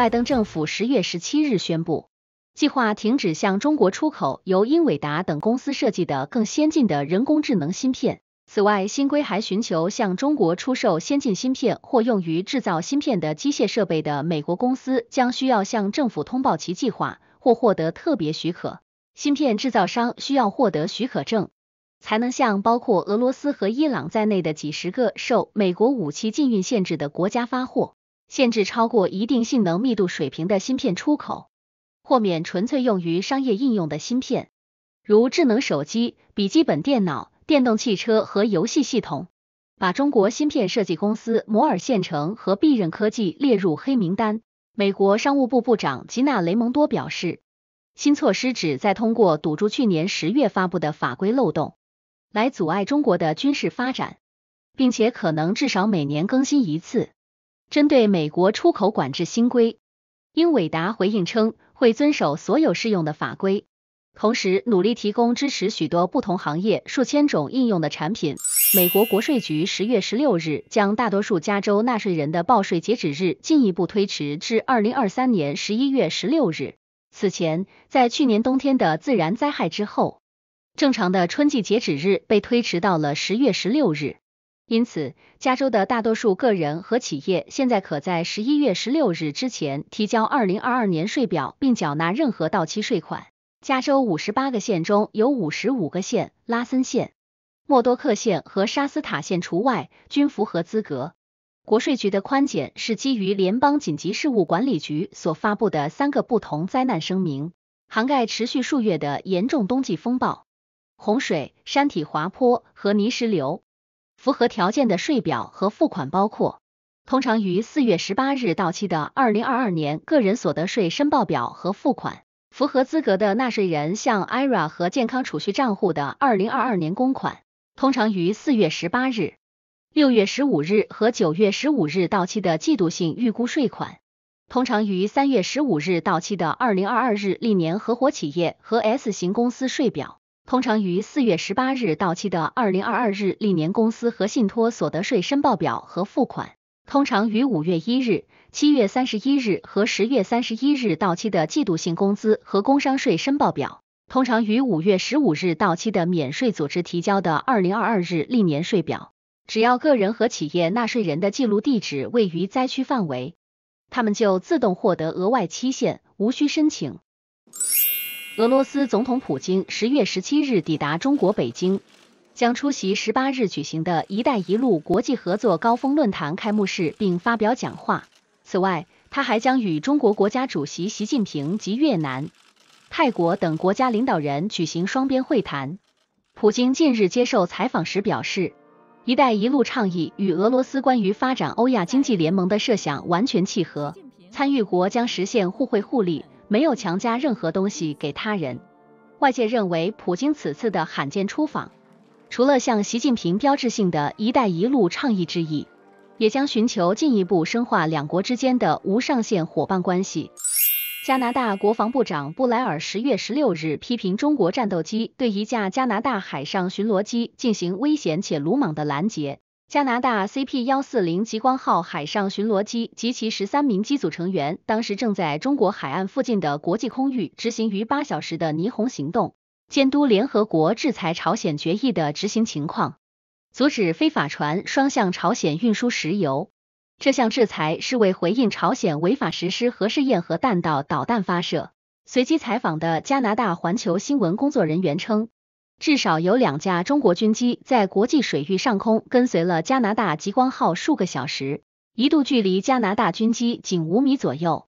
拜登政府十月十七日宣布，计划停止向中国出口由英伟达等公司设计的更先进的人工智能芯片。此外，新规还寻求向中国出售先进芯片或用于制造芯片的机械设备的美国公司将需要向政府通报其计划或获得特别许可。芯片制造商需要获得许可证，才能向包括俄罗斯和伊朗在内的几十个受美国武器禁运限制的国家发货。限制超过一定性能密度水平的芯片出口，豁免纯粹用于商业应用的芯片，如智能手机、笔记本电脑、电动汽车和游戏系统，把中国芯片设计公司摩尔线程和必任科技列入黑名单。美国商务部部长吉娜雷蒙多表示，新措施旨在通过堵住去年十月发布的法规漏洞，来阻碍中国的军事发展，并且可能至少每年更新一次。针对美国出口管制新规，英伟达回应称会遵守所有适用的法规，同时努力提供支持许多不同行业数千种应用的产品。美国国税局十月十六日将大多数加州纳税人的报税截止日进一步推迟至二零二三年十一月十六日。此前，在去年冬天的自然灾害之后，正常的春季截止日被推迟到了十月十六日。因此，加州的大多数个人和企业现在可在十一月十六日之前提交二零二二年税表并缴纳任何到期税款。加州五十八个县中，有五十五个县（拉森县、默多克县和沙斯塔县除外）均符合资格。国税局的宽减是基于联邦紧急事务管理局所发布的三个不同灾难声明，涵盖持续数月的严重冬季风暴、洪水、山体滑坡和泥石流。符合条件的税表和付款包括，通常于四月十八日到期的二零二二年个人所得税申报表和付款；符合资格的纳税人向 IRA 和健康储蓄账户的二零二二年公款；通常于四月十八日、六月十五日和九月十五日到期的季度性预估税款；通常于三月十五日到期的二零二二日历年合伙企业和 S 型公司税表。通常于四月十八日到期的二零二二日历年公司和信托所得税申报表和付款，通常于五月一日、七月三十一日和十月三十一日到期的季度性工资和工商税申报表，通常于五月十五日到期的免税组织提交的二零二二日历年税表。只要个人和企业纳税人的记录地址位于灾区范围，他们就自动获得额外期限，无需申请。俄罗斯总统普京十月十七日抵达中国北京，将出席十八日举行的“一带一路”国际合作高峰论坛开幕式并发表讲话。此外，他还将与中国国家主席习近平及越南、泰国等国家领导人举行双边会谈。普京近日接受采访时表示：“一带一路”倡议与俄罗斯关于发展欧亚经济联盟的设想完全契合，参与国将实现互惠互利。没有强加任何东西给他人。外界认为，普京此次的罕见出访，除了向习近平标志性的一带一路倡议之意，也将寻求进一步深化两国之间的无上限伙伴关系。加拿大国防部长布莱尔十月十六日批评中国战斗机对一架加拿大海上巡逻机进行危险且鲁莽的拦截。加拿大 CP-140 极光号海上巡逻机及其十三名机组成员，当时正在中国海岸附近的国际空域执行于八小时的“霓虹行动”，监督联合国制裁朝鲜决议的执行情况，阻止非法船双向朝鲜运输石油。这项制裁是为回应朝鲜违法实施核试验和弹道导弹发射。随机采访的加拿大环球新闻工作人员称。至少有两架中国军机在国际水域上空跟随了加拿大“极光号”数个小时，一度距离加拿大军机仅五米左右。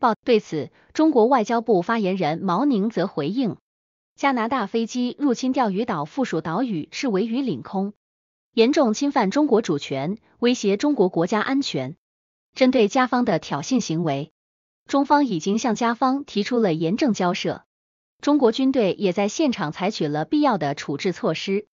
报对此，中国外交部发言人毛宁则回应：“加拿大飞机入侵钓鱼岛附属岛屿是维于领空，严重侵犯中国主权，威胁中国国家安全。针对加方的挑衅行为，中方已经向加方提出了严正交涉。”中国军队也在现场采取了必要的处置措施。